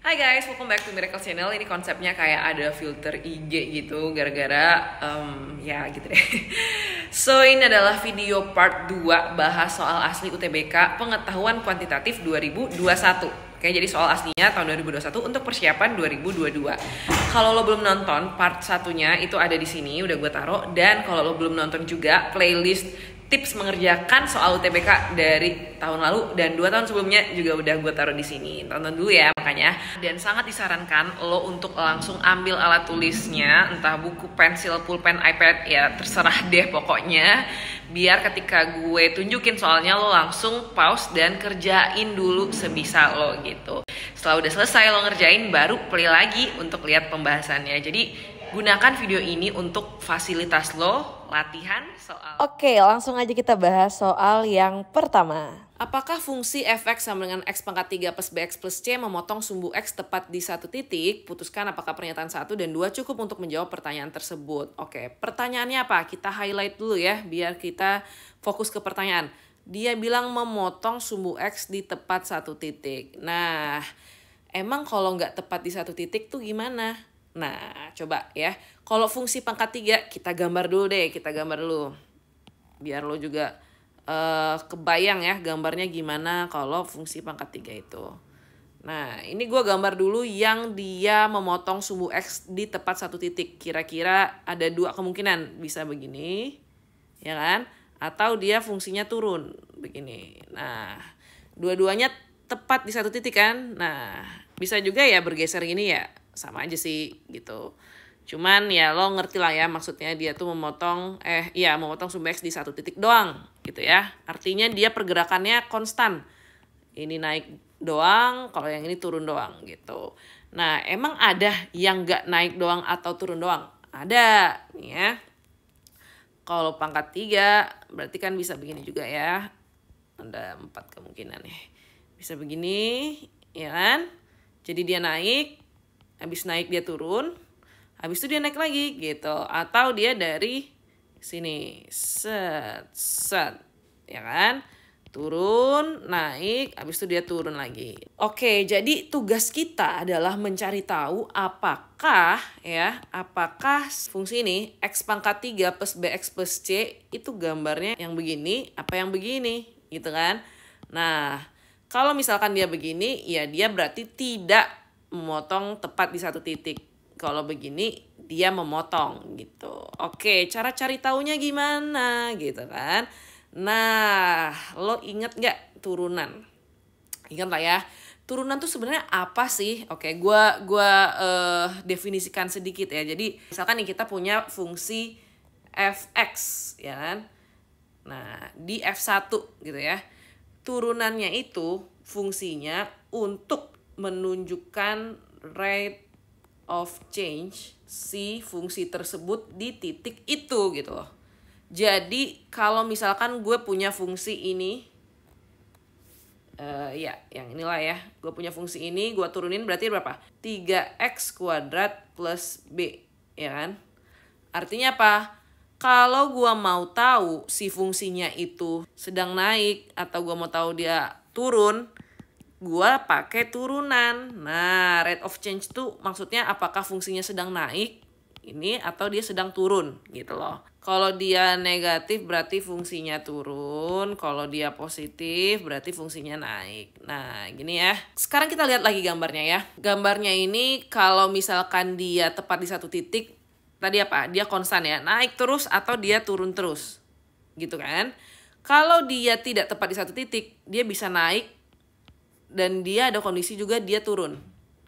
Hai guys, welcome back to Miracle Channel. Ini konsepnya kayak ada filter IG gitu, gara-gara um, ya gitu deh. So ini adalah video part 2 bahas soal asli UTBK pengetahuan kuantitatif 2021. Oke, jadi soal aslinya tahun 2021 untuk persiapan 2022. Kalau lo belum nonton part satunya itu ada di sini, udah gue taruh. Dan kalau lo belum nonton juga playlist tips mengerjakan soal UTBK dari tahun lalu dan dua tahun sebelumnya juga udah gue taruh di sini tonton dulu ya makanya dan sangat disarankan lo untuk langsung ambil alat tulisnya entah buku pensil pulpen iPad ya terserah deh pokoknya biar ketika gue tunjukin soalnya lo langsung pause dan kerjain dulu sebisa lo gitu setelah udah selesai lo ngerjain baru play lagi untuk lihat pembahasannya jadi gunakan video ini untuk fasilitas lo latihan soal. Oke, langsung aja kita bahas soal yang pertama. Apakah fungsi fx sama dengan x pangkat 3 plus bx plus c memotong sumbu x tepat di satu titik? Putuskan apakah pernyataan satu dan dua cukup untuk menjawab pertanyaan tersebut. Oke, pertanyaannya apa? Kita highlight dulu ya, biar kita fokus ke pertanyaan. Dia bilang memotong sumbu x di tepat satu titik. Nah, emang kalau nggak tepat di satu titik tuh gimana? Nah, coba ya. Kalau fungsi pangkat tiga, kita gambar dulu deh, kita gambar dulu. Biar lo juga uh, kebayang ya gambarnya gimana kalau fungsi pangkat tiga itu. Nah, ini gue gambar dulu yang dia memotong sumbu X di tepat satu titik. Kira-kira ada dua kemungkinan. Bisa begini, ya kan? Atau dia fungsinya turun, begini. Nah, dua-duanya tepat di satu titik kan? Nah, bisa juga ya bergeser gini ya sama aja sih gitu cuman ya lo ngerti lah ya maksudnya dia tuh memotong eh iya memotong sumbex di satu titik doang gitu ya artinya dia pergerakannya konstan ini naik doang kalau yang ini turun doang gitu nah emang ada yang nggak naik doang atau turun doang ada ya kalau pangkat tiga berarti kan bisa begini juga ya ada empat kemungkinan nih bisa begini ya kan jadi dia naik habis naik dia turun habis itu dia naik lagi gitu atau dia dari sini set set ya kan turun naik habis itu dia turun lagi oke jadi tugas kita adalah mencari tahu apakah ya apakah fungsi ini x pangkat 3 plus bx plus c itu gambarnya yang begini apa yang begini gitu kan nah kalau misalkan dia begini ya dia berarti tidak memotong tepat di satu titik. Kalau begini dia memotong gitu. Oke, cara cari taunya gimana gitu kan? Nah, lo inget nggak turunan? Ingat lah ya. Turunan tuh sebenarnya apa sih? Oke, gue gua uh, definisikan sedikit ya. Jadi misalkan nih kita punya fungsi fx ya kan. Nah, di f1 gitu ya. Turunannya itu fungsinya untuk menunjukkan rate of change si fungsi tersebut di titik itu gitu loh. Jadi kalau misalkan gue punya fungsi ini, uh, ya yang inilah ya, gue punya fungsi ini, gue turunin berarti berapa? 3x kuadrat plus b, ya kan? Artinya apa? Kalau gue mau tahu si fungsinya itu sedang naik atau gue mau tahu dia turun, gue pakai turunan. Nah, rate of change tuh maksudnya apakah fungsinya sedang naik ini atau dia sedang turun gitu loh. Kalau dia negatif berarti fungsinya turun, kalau dia positif berarti fungsinya naik. Nah, gini ya. Sekarang kita lihat lagi gambarnya ya. Gambarnya ini kalau misalkan dia tepat di satu titik, tadi apa? Dia konstan ya, naik terus atau dia turun terus. Gitu kan? Kalau dia tidak tepat di satu titik, dia bisa naik dan dia ada kondisi juga dia turun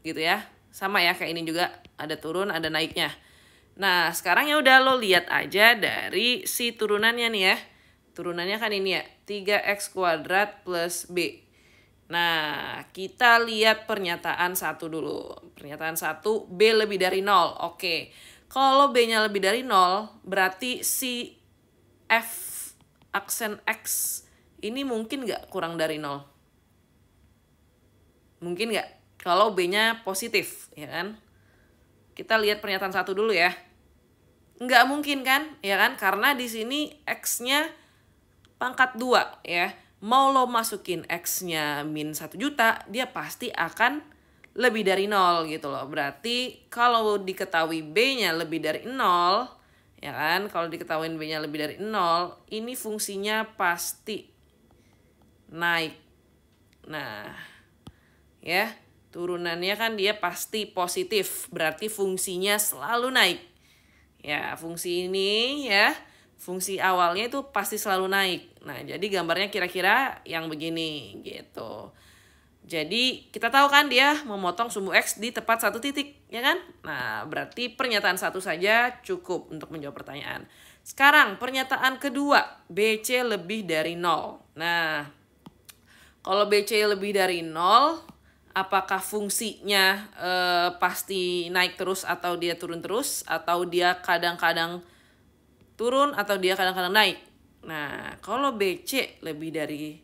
gitu ya sama ya kayak ini juga ada turun ada naiknya nah sekarang ya udah lo lihat aja dari si turunannya nih ya turunannya kan ini ya 3x kuadrat plus b nah kita lihat pernyataan satu dulu pernyataan satu b lebih dari nol oke kalau b nya lebih dari nol berarti si f aksen x ini mungkin nggak kurang dari nol Mungkin nggak? Kalau B-nya positif, ya kan? Kita lihat pernyataan satu dulu ya. Nggak mungkin kan, ya kan? Karena di sini X-nya pangkat 2 ya. Mau lo masukin X-nya min 1 juta, dia pasti akan lebih dari nol gitu loh. Berarti kalau diketahui B-nya lebih dari nol, ya kan? Kalau diketahui B-nya lebih dari nol, ini fungsinya pasti naik. Nah, ya turunannya kan dia pasti positif berarti fungsinya selalu naik ya fungsi ini ya fungsi awalnya itu pasti selalu naik nah jadi gambarnya kira-kira yang begini gitu jadi kita tahu kan dia memotong sumbu X di tepat satu titik, ya kan? Nah, berarti pernyataan satu saja cukup untuk menjawab pertanyaan. Sekarang pernyataan kedua, BC lebih dari nol. Nah, kalau BC lebih dari nol, apakah fungsinya e, pasti naik terus atau dia turun terus atau dia kadang-kadang turun atau dia kadang-kadang naik. Nah, kalau BC lebih dari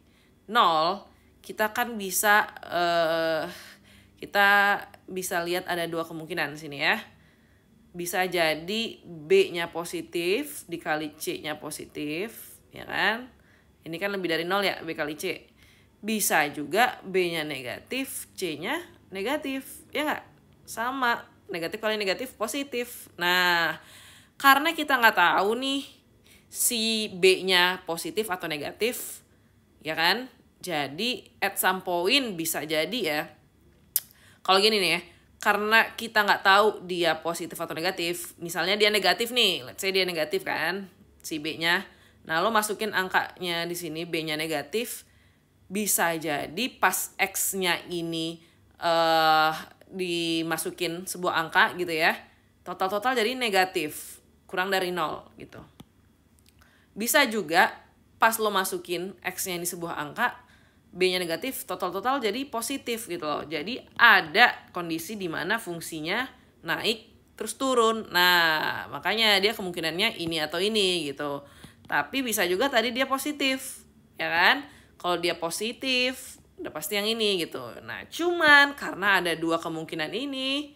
nol, kita kan bisa e, kita bisa lihat ada dua kemungkinan di sini ya. Bisa jadi B-nya positif dikali C-nya positif, ya kan? Ini kan lebih dari nol ya B kali C bisa juga B-nya negatif, C-nya negatif. Ya nggak? Sama. Negatif kali negatif positif. Nah, karena kita nggak tahu nih si B-nya positif atau negatif, ya kan? Jadi at some point bisa jadi ya. Kalau gini nih ya, karena kita nggak tahu dia positif atau negatif, misalnya dia negatif nih, let's say dia negatif kan, si B-nya. Nah, lo masukin angkanya di sini B-nya negatif, bisa jadi pas X-nya ini uh, dimasukin sebuah angka gitu ya, total-total jadi negatif, kurang dari nol gitu. Bisa juga pas lo masukin X-nya ini sebuah angka, B-nya negatif, total-total jadi positif gitu loh. Jadi ada kondisi di mana fungsinya naik terus turun. Nah, makanya dia kemungkinannya ini atau ini gitu. Tapi bisa juga tadi dia positif, ya kan? kalau dia positif udah pasti yang ini gitu nah cuman karena ada dua kemungkinan ini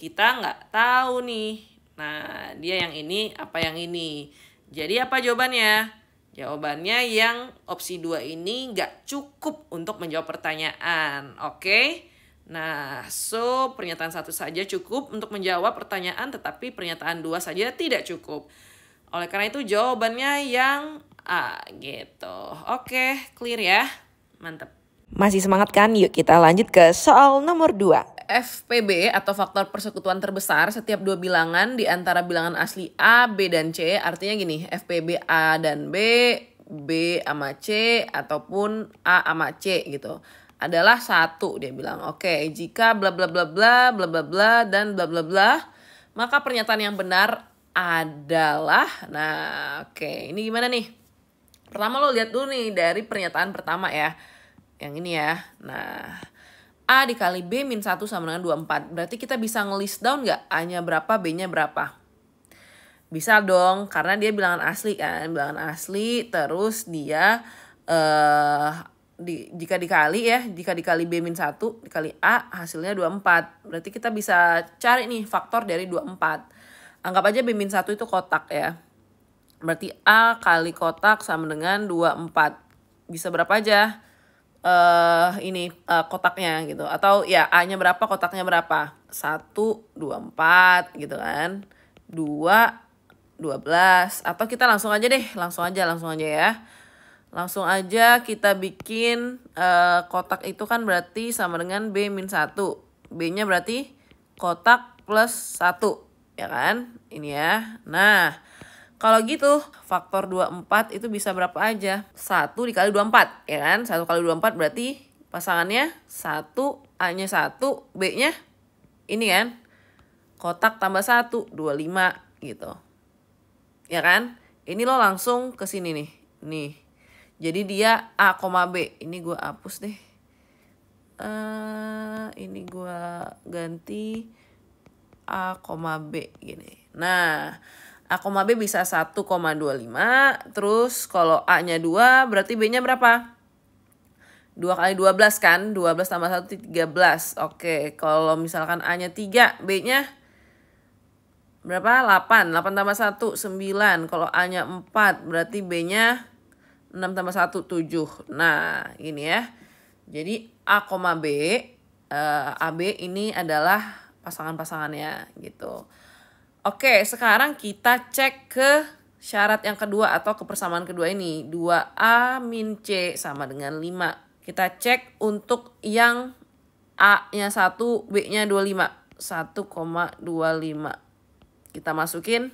kita nggak tahu nih nah dia yang ini apa yang ini jadi apa jawabannya jawabannya yang opsi dua ini nggak cukup untuk menjawab pertanyaan oke Nah, so pernyataan satu saja cukup untuk menjawab pertanyaan, tetapi pernyataan dua saja tidak cukup. Oleh karena itu jawabannya yang A gitu. Oke, clear ya. mantep Masih semangat kan? Yuk kita lanjut ke soal nomor 2. FPB atau faktor persekutuan terbesar setiap dua bilangan di antara bilangan asli A, B, dan C. Artinya gini, FPB A dan B, B sama C, ataupun A sama C gitu. Adalah satu dia bilang, oke jika bla bla bla bla bla bla bla dan bla bla bla, maka pernyataan yang benar adalah nah oke okay. ini gimana nih pertama lo lihat dulu nih dari pernyataan pertama ya yang ini ya nah A dikali B min 1 sama dengan 24 berarti kita bisa ngelist down gak A nya berapa B nya berapa bisa dong karena dia bilangan asli kan bilangan asli terus dia eh uh, di, jika dikali ya, jika dikali B min 1 dikali A hasilnya 24. Berarti kita bisa cari nih faktor dari 24. Anggap aja bimbing satu itu kotak ya. Berarti A kali kotak sama dengan dua empat. Bisa berapa aja uh, ini uh, kotaknya gitu. Atau ya A-nya berapa, kotaknya berapa. Satu dua empat gitu kan. Dua dua belas. Atau kita langsung aja deh, langsung aja, langsung aja ya. Langsung aja kita bikin uh, kotak itu kan berarti sama dengan b satu. B-nya berarti kotak plus satu ya kan? Ini ya. Nah, kalau gitu faktor 24 itu bisa berapa aja? 1 dikali 24, ya kan? 1 kali 24 berarti pasangannya 1, A-nya 1, B-nya ini kan? Kotak tambah 1, 25 gitu. Ya kan? Ini lo langsung ke sini nih. Nih. Jadi dia A, B. Ini gue hapus deh. Uh, ini gue ganti A, B gini. Nah, A, B bisa 1,25. Terus kalau A-nya 2, berarti B-nya berapa? 2 kali 12 kan? 12 tambah 1, 13. Oke, kalau misalkan A-nya 3, B-nya berapa? 8. 8 tambah 1, 9. Kalau A-nya 4, berarti B-nya 6 tambah 1, 7. Nah, ini ya. Jadi A, B, uh, eh, AB ini adalah pasangan-pasangannya gitu. Oke, sekarang kita cek ke syarat yang kedua atau kepersamaan kedua ini. 2A min C sama dengan 5. Kita cek untuk yang A-nya 1, B-nya 25. 1,25. Kita masukin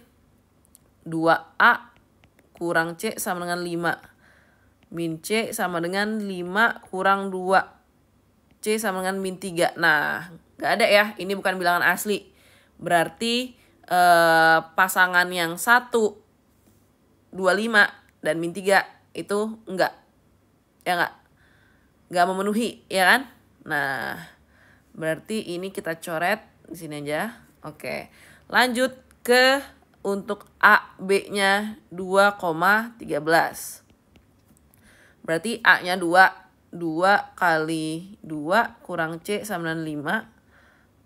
2A kurang C sama dengan 5. Min C sama dengan 5 kurang 2. C sama dengan min 3. Nah, Gak ada ya, ini bukan bilangan asli. Berarti eh, pasangan yang 1, 25, dan min 3 itu enggak. Ya enggak? Enggak memenuhi, ya kan? Nah, berarti ini kita coret di sini aja. Oke, lanjut ke untuk A, B-nya 2,13. Berarti A-nya 2, 2 kali 2 kurang C sama dengan 5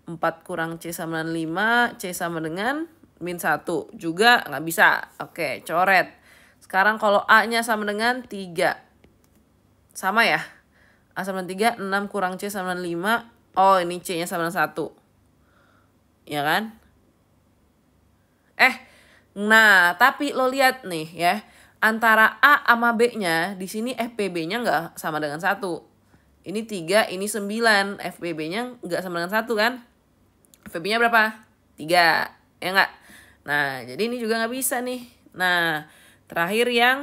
4 kurang C sama dengan 5, C sama dengan min 1. Juga nggak bisa. Oke, coret. Sekarang kalau A-nya sama dengan 3. Sama ya? A sama dengan 3, 6 kurang C sama dengan 5. Oh, ini C-nya sama dengan 1. Ya kan? Eh, nah tapi lo lihat nih ya. Antara A sama B-nya, di sini FPB-nya nggak sama dengan 1. Ini 3, ini 9. FPB-nya nggak sama dengan 1 kan? fb nya berapa? 3. Ya enggak? Nah, jadi ini juga nggak bisa nih. Nah, terakhir yang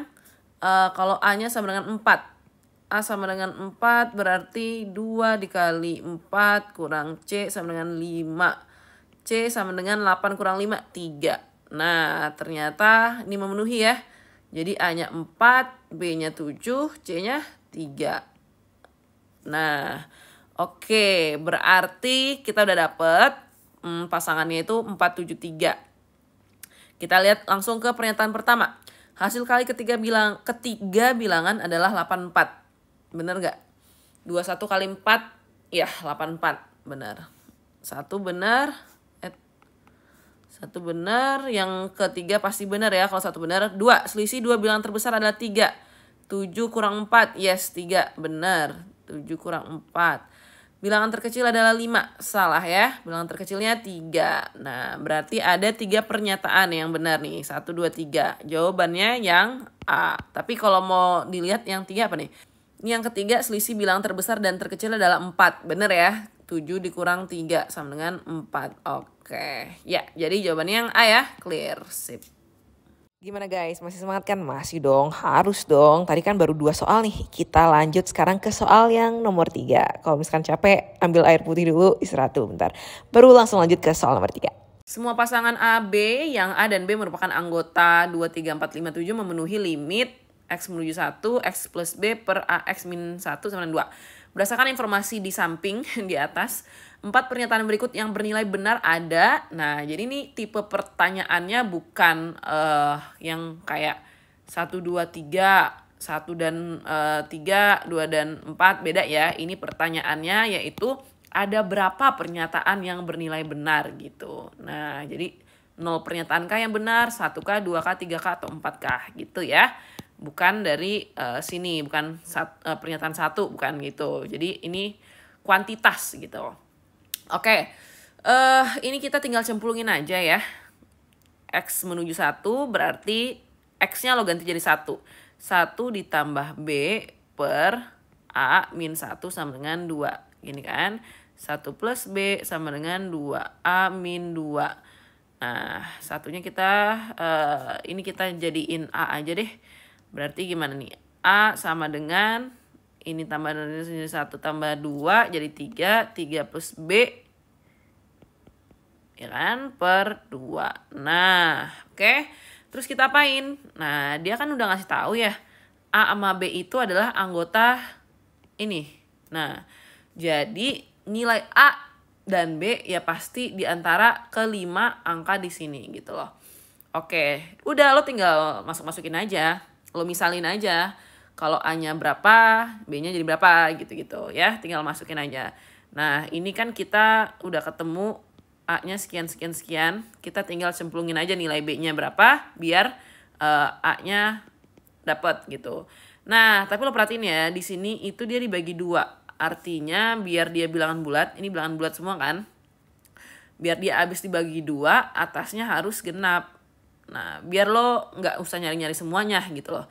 uh, kalau A-nya sama dengan 4. A sama dengan 4 berarti 2 dikali 4 kurang C sama dengan 5. C sama dengan 8 kurang 5, 3. Nah, ternyata ini memenuhi ya. Jadi A-nya 4, B-nya 7, C-nya 3. Nah, oke, Okay. berarti kita udah dapet hmm, pasangannya itu 473. Kita lihat langsung ke pernyataan pertama. Hasil kali ketiga bilang ketiga bilangan adalah 84. Benar nggak? 21 kali 4, ya 84. Benar. Satu benar, eh, satu benar, yang ketiga pasti benar ya kalau satu benar. Dua, selisih dua bilangan terbesar adalah tiga. Tujuh kurang empat, yes tiga, benar. Tujuh kurang empat. Bilangan terkecil adalah 5. Salah ya. Bilangan terkecilnya 3. Nah, berarti ada 3 pernyataan yang benar nih. 1, 2, 3. Jawabannya yang A. Tapi kalau mau dilihat yang 3 apa nih? Yang ketiga, selisih bilang terbesar dan terkecil adalah 4. Benar ya? 7 dikurang 3 sama dengan 4. Oke. Ya, jadi jawabannya yang A ya. Clear. Sip. Gimana guys, masih semangat kan? Masih dong, harus dong. Tadi kan baru dua soal nih, kita lanjut sekarang ke soal yang nomor tiga. Kalau misalkan capek, ambil air putih dulu, istirahat dulu bentar. Baru langsung lanjut ke soal nomor tiga. Semua pasangan A, B yang A dan B merupakan anggota 2, 3, 4, 5, 7 memenuhi limit X menuju 1, X plus B per AX min 1 sama dengan 2. Berdasarkan informasi di samping di atas, empat pernyataan berikut yang bernilai benar ada. Nah, jadi ini tipe pertanyaannya bukan uh, yang kayak 1 2 3 1 dan uh, 3, 2 dan 4 beda ya. Ini pertanyaannya yaitu ada berapa pernyataan yang bernilai benar gitu. Nah, jadi 0 pernyataan kah yang benar, 1 kah, 2 kah, 3 kah, atau 4 kah gitu ya bukan dari uh, sini bukan sat, uh, pernyataan satu bukan gitu jadi ini kuantitas gitu oke okay. uh, eh, ini kita tinggal cemplungin aja ya x menuju satu berarti x-nya lo ganti jadi satu satu ditambah b per a min satu sama dengan dua gini kan satu plus b sama dengan dua a min dua nah satunya kita uh, ini kita jadiin a aja deh Berarti gimana nih? A sama dengan ini tambah ini 1 tambah 2 jadi 3. 3 plus B ya kan per 2. Nah, oke. Okay. Terus kita apain? Nah, dia kan udah ngasih tahu ya. A sama B itu adalah anggota ini. Nah, jadi nilai A dan B ya pasti di antara kelima angka di sini gitu loh. Oke, udah lo tinggal masuk-masukin aja lo misalin aja kalau A-nya berapa, B-nya jadi berapa gitu-gitu ya, tinggal masukin aja. Nah, ini kan kita udah ketemu A-nya sekian sekian sekian, kita tinggal cemplungin aja nilai B-nya berapa biar uh, A-nya dapat gitu. Nah, tapi lo perhatiin ya, di sini itu dia dibagi dua. Artinya biar dia bilangan bulat, ini bilangan bulat semua kan? Biar dia habis dibagi dua, atasnya harus genap. Nah, biar lo nggak usah nyari-nyari semuanya gitu loh.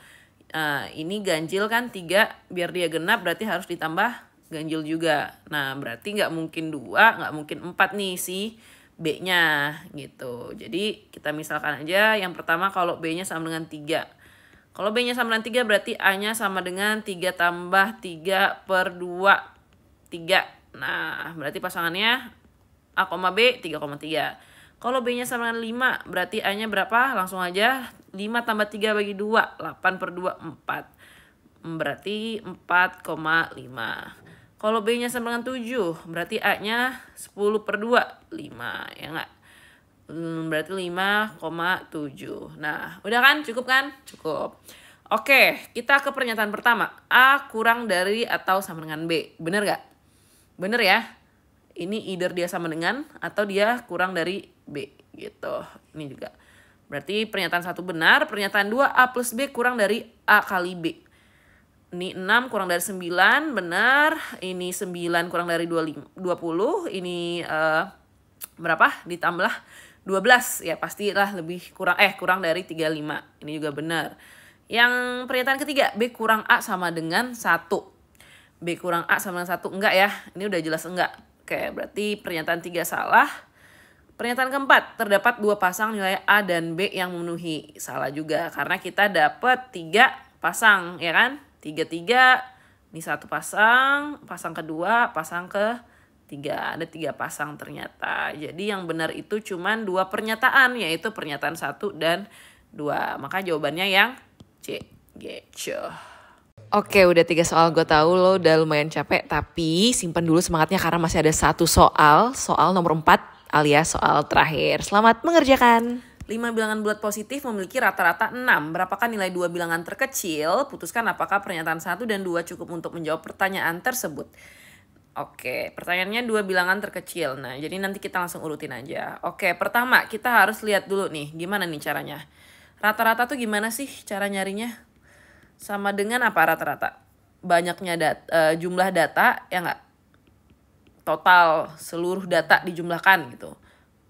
Uh, ini ganjil kan tiga, biar dia genap berarti harus ditambah ganjil juga. Nah, berarti nggak mungkin dua, nggak mungkin empat nih si B-nya gitu. Jadi kita misalkan aja yang pertama kalau B-nya sama dengan tiga. Kalau B-nya sama dengan tiga berarti A-nya sama dengan tiga tambah tiga per dua tiga Nah, berarti pasangannya A, B tiga kalau B-nya sama dengan 5, berarti A-nya berapa? Langsung aja 5 tambah 3 bagi 2, 8 per 2, 4. Hmm, berarti 4,5. Kalau B-nya sama dengan 7, berarti A-nya 10 per 2, 5. Ya nggak? Hmm, berarti 5,7. Nah, udah kan? Cukup kan? Cukup. Oke, kita ke pernyataan pertama. A kurang dari atau sama dengan B. Bener gak? Bener ya? Ini either dia sama dengan atau dia kurang dari B gitu. Ini juga. Berarti pernyataan satu benar, pernyataan 2 A plus B kurang dari A kali B. Ini 6 kurang dari 9, benar. Ini 9 kurang dari 20, ini uh, berapa? Ditambah 12, ya pastilah lebih kurang, eh kurang dari 35. Ini juga benar. Yang pernyataan ketiga, B kurang A sama dengan 1. B kurang A sama dengan 1, enggak ya. Ini udah jelas enggak. Oke, berarti pernyataan 3 salah. Pernyataan keempat, terdapat dua pasang nilai A dan B yang memenuhi. Salah juga, karena kita dapat tiga pasang, ya kan? Tiga-tiga, ini satu pasang, pasang kedua, pasang ke tiga. Ada tiga pasang ternyata. Jadi yang benar itu cuma dua pernyataan, yaitu pernyataan satu dan dua. Maka jawabannya yang C, gitu. Oke, udah tiga soal gue tahu lo udah lumayan capek, tapi simpan dulu semangatnya karena masih ada satu soal, soal nomor empat alias soal terakhir. Selamat mengerjakan. 5 bilangan bulat positif memiliki rata-rata 6. Berapakah nilai dua bilangan terkecil? Putuskan apakah pernyataan 1 dan 2 cukup untuk menjawab pertanyaan tersebut. Oke, pertanyaannya dua bilangan terkecil. Nah, jadi nanti kita langsung urutin aja. Oke, pertama kita harus lihat dulu nih, gimana nih caranya. Rata-rata tuh gimana sih cara nyarinya? Sama dengan apa rata-rata? Banyaknya dat uh, jumlah data, ya nggak? total seluruh data dijumlahkan gitu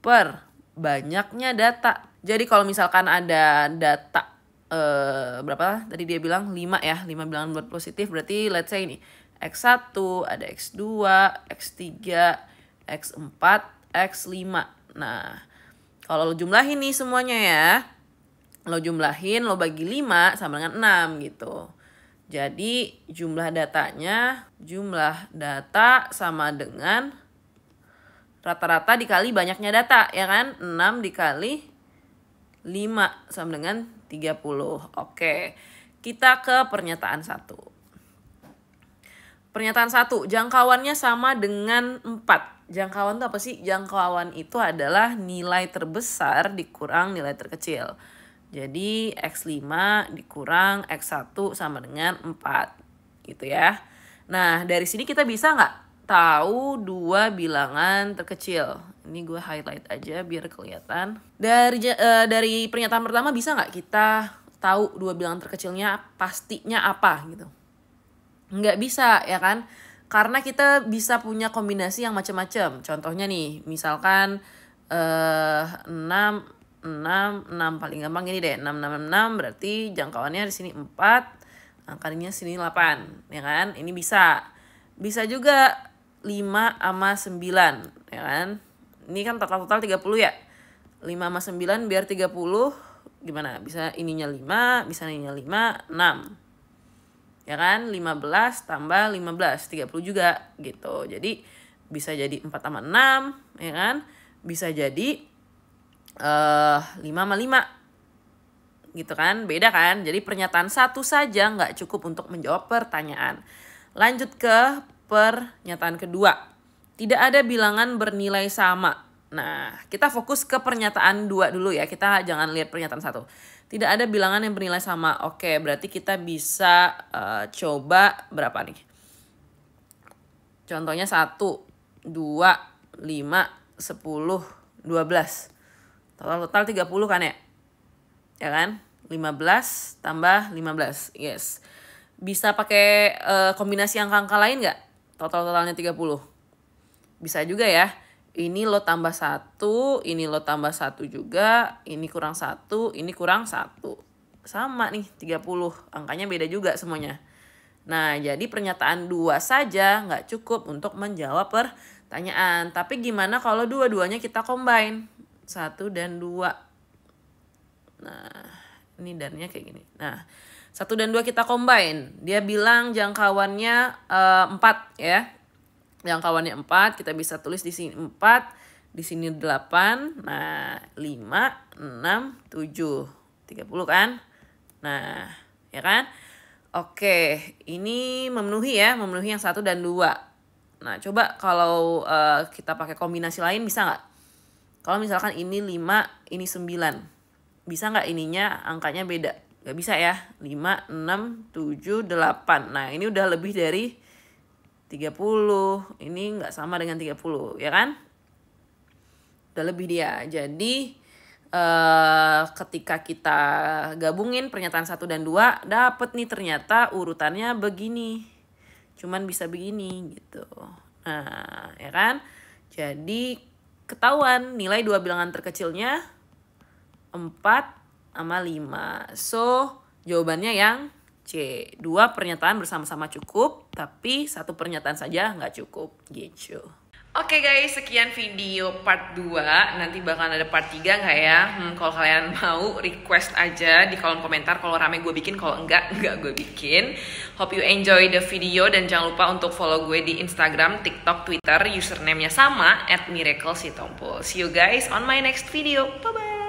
per banyaknya data. Jadi kalau misalkan ada data eh, berapa tadi dia bilang 5 ya, 5 bilangan buat positif berarti let's say ini X1, ada X2, X3, X4, X5. Nah, kalau lo jumlahin nih semuanya ya, lo jumlahin, lo bagi 5 sama dengan 6 gitu. Jadi jumlah datanya, jumlah data sama dengan rata-rata dikali banyaknya data, ya kan? 6 dikali 5 sama dengan 30. Oke, kita ke pernyataan satu. Pernyataan satu, jangkauannya sama dengan 4. Jangkauan itu apa sih? Jangkauan itu adalah nilai terbesar dikurang nilai terkecil. Jadi X5 dikurang X1 sama dengan 4 gitu ya. Nah dari sini kita bisa nggak tahu dua bilangan terkecil. Ini gue highlight aja biar kelihatan. Dari uh, dari pernyataan pertama bisa nggak kita tahu dua bilangan terkecilnya pastinya apa gitu? Nggak bisa ya kan? Karena kita bisa punya kombinasi yang macam-macam. Contohnya nih, misalkan uh, eh, 6 6, 6 paling gampang ini deh, 6, 6, 6, berarti jangkauannya di sini 4, angkanya sini 8, ya kan? Ini bisa. Bisa juga 5 sama 9, ya kan? Ini kan total-total 30 ya. 5 sama 9 biar 30, gimana? Bisa ininya 5, bisa ininya 5, 6. Ya kan? 15 tambah 15, 30 juga gitu. Jadi bisa jadi 4 sama 6, ya kan? Bisa jadi uh, lima sama lima gitu kan beda kan jadi pernyataan satu saja nggak cukup untuk menjawab pertanyaan lanjut ke pernyataan kedua tidak ada bilangan bernilai sama nah kita fokus ke pernyataan dua dulu ya kita jangan lihat pernyataan satu tidak ada bilangan yang bernilai sama oke berarti kita bisa uh, coba berapa nih contohnya satu dua lima sepuluh dua belas Total-total 30 kan ya? Ya kan? 15 tambah 15. Yes. Bisa pakai e, kombinasi angka-angka lain nggak? Total-totalnya 30. Bisa juga ya. Ini lo tambah satu, ini lo tambah satu juga, ini kurang satu, ini kurang satu. Sama nih 30, angkanya beda juga semuanya. Nah, jadi pernyataan dua saja nggak cukup untuk menjawab pertanyaan. Tapi gimana kalau dua-duanya kita combine? satu dan dua nah ini dannya kayak gini nah satu dan dua kita combine dia bilang jangkauannya eh, empat ya jangkauannya empat kita bisa tulis di sini empat di sini delapan nah lima enam tujuh tiga puluh kan nah ya kan Oke, ini memenuhi ya, memenuhi yang satu dan dua. Nah, coba kalau uh, kita pakai kombinasi lain bisa nggak? kalau misalkan ini 5 ini 9 bisa nggak ininya angkanya beda nggak bisa ya 5 6 7 8 nah ini udah lebih dari 30 ini nggak sama dengan 30 ya kan udah lebih dia jadi eh, ketika kita gabungin pernyataan 1 dan 2, dapet nih ternyata urutannya begini cuman bisa begini gitu nah ya kan jadi ketahuan nilai dua bilangan terkecilnya 4 sama 5. So, jawabannya yang C. Dua pernyataan bersama-sama cukup, tapi satu pernyataan saja nggak cukup. Gitu. Oke okay guys, sekian video part 2. Nanti bakalan ada part 3 nggak ya? Hmm, kalau kalian mau request aja di kolom komentar kalau rame gue bikin, kalau enggak enggak gue bikin. Hope you enjoy the video dan jangan lupa untuk follow gue di Instagram, TikTok, Twitter, username-nya sama Miracle See you guys on my next video. Bye bye.